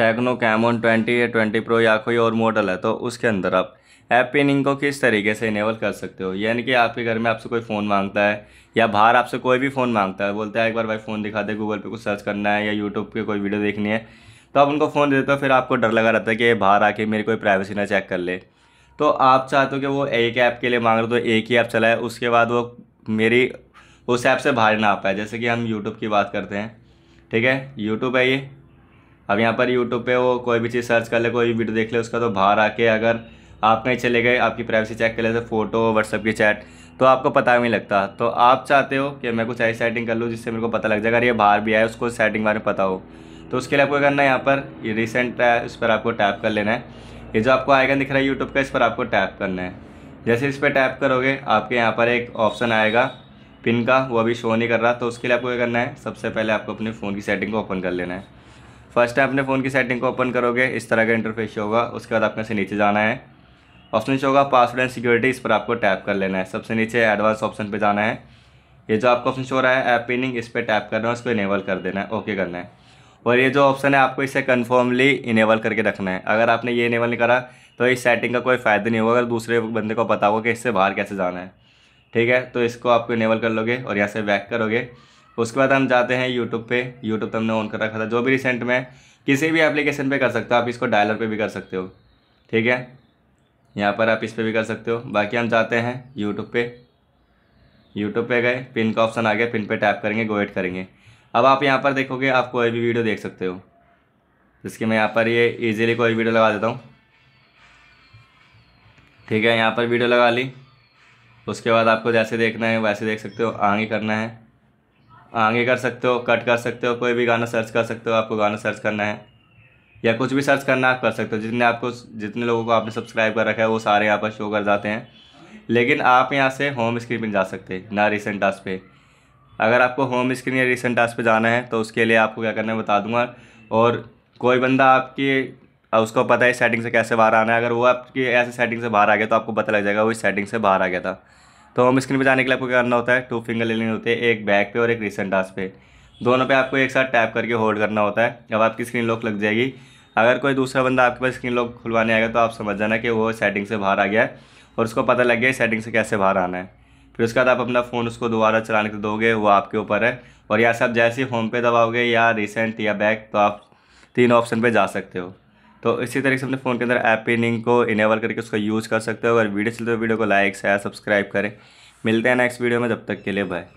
techno Camon twenty या twenty pro या कोई और मॉडल है तो उसके अंदर आप ऐप पिनिंग को किस तरीके से इनेबल कर सकते हो यानी कि आपके घर में आपसे कोई फ़ोन मांगता है या बाहर आपसे कोई भी फ़ोन मांगता है बोलता है एक बार भाई फ़ोन दिखा दे गूगल पे कुछ सर्च करना है या यूट्यूब पे कोई वीडियो देखनी है तो आप उनको फ़ोन देते हो फिर आपको डर लगा रहता है कि ये बाहर आके मेरी कोई प्राइवेसी ना चेक कर ले तो आप चाहते हो कि वो एक ऐप के लिए मांग रहे हो तो एक ही ऐप चलाए उसके बाद वो मेरी उस ऐप से बाहर ना आ पाए जैसे कि हम यूट्यूब की बात करते हैं ठीक है यूट्यूब है ये अब यहाँ पर यूट्यूब पर वो कोई भी चीज़ सर्च कर ले कोई भी वीडियो देख ले उसका तो बाहर आके अगर आप कहीं चले गए आपकी प्राइवेसी चेक कर ले फ़ोटो तो व्हाट्सअप की चैट तो आपको पता भी नहीं लगता तो आप चाहते हो कि मैं कुछ ऐसी सेटिंग कर लूँ जिससे मेरे को पता लग जाए अगर ये बाहर भी आए उसको सेटिंग बारे में पता हो तो उसके लिए आपको करना है यहाँ पर ये रिसेंट है इस पर आपको टैप कर लेना है ये जो आपको आइकन दिख रहा है यूट्यूब का इस पर आपको टैप करना है जैसे इस पर टैप करोगे आपके यहाँ पर एक ऑप्शन आएगा पिन का वो अभी शो नहीं कर रहा तो उसके लिए आपको क्या करना है सबसे पहले आपको अपने फ़ोन की सेटिंग को ओपन कर लेना है फर्स्ट टाइम अपने फ़ोन की सेटिंग को ओपन करोगे इस तरह का इंटरफेस होगा उसके बाद आपने से नीचे जाना है ऑप्शन शो होगा पासवर्ड एंड सिक्योरिटी इस पर आपको टैप कर लेना है सबसे नीचे एडवांस ऑप्शन पर जाना है ये जो आपका ऑप्शन शो रहा है ऐप पिनिंग इस पर टैप करना है उसको इनेबल कर देना है ओके करना है और ये जो ऑप्शन है आपको इसे कन्फर्मली इनेबल करके रखना है अगर आपने ये इनेबल नहीं करा तो इस सेटिंग का कोई फ़ायदा नहीं होगा अगर दूसरे बंदे को बताओ कि इससे बाहर कैसे जाना है ठीक है तो इसको आपको इनेबल कर लोगे और यहाँ से बैक करोगे उसके बाद हम जाते हैं यूट्यूब पे यूट्यूब हमने ऑन कर रखा था जो भी रिसेंट में किसी भी एप्लीकेशन पे कर सकते हो आप इसको डायलर पे भी कर सकते हो ठीक है यहाँ पर आप इस पर भी कर सकते हो बाकी हम जाते हैं यूट्यूब पे यूट्यूब पे गए पिन का ऑप्शन आ गया पिन पे टैप करेंगे गो एड करेंगे अब आप यहाँ पर देखोगे आप कोई भी वीडियो देख सकते हो जिसके मैं यहाँ पर ये ईजिली कोई वीडियो लगा देता हूँ ठीक है यहाँ पर वीडियो लगा ली उसके बाद आपको जैसे देखना है वैसे देख सकते हो आगे करना है आगे कर सकते हो कट कर सकते हो कोई भी गाना सर्च कर सकते हो आपको गाना सर्च करना है या कुछ भी सर्च करना आप कर सकते हो जितने आपको जितने लोगों को आपने सब्सक्राइब कर रखा है वो सारे यहाँ पर शो कर जाते हैं लेकिन आप यहाँ से होम स्क्रीन पर जा सकते हैं ना रिसेंट टास्क पे अगर आपको होम स्क्रीन या रिसेंट टास्क पे जाना है तो उसके लिए आपको क्या करना है बता दूंगा और कोई बंदा आपकी उसको पता है सेटिंग से कैसे बाहर आना है अगर वो आपकी ऐसे सेटिंग से बाहर आ गया तो आपको पता लग जाएगा वो इस सेटिंग से बाहर आ गया था तो होम स्क्रीन पर जाने के लिए आपको क्या करना होता है टू फिंगर ले लेने होते हैं एक बैक पे और एक रिसेंट टास्क पे दोनों पे आपको एक साथ टैप करके होल्ड करना होता है अब आपकी स्क्रीन लॉक लग जाएगी अगर कोई दूसरा बंदा आपके पास स्क्रीन लॉक खुलवाने आएगा तो आप समझ जाना कि वो सेटिंग से बाहर आ गया है और उसको पता लग गया सेटिंग से कैसे बाहर आना है फिर उसके बाद आप अपना फ़ोन उसको दोबारा चलाने के दोगे वो आपके ऊपर है और या से जैसे ही होम पे दबाओगे या रिसेंट या बैक तो आप तीन ऑप्शन पर जा सकते हो तो इसी तरीके से अपने फ़ोन के अंदर ऐप पिनिंग को इनेबल करके उसका यूज़ कर सकते हो अगर वीडियो चलते हो वीडियो को लाइक शेयर सब्सक्राइब करें मिलते हैं नेक्स्ट वीडियो में जब तक के लिए बाय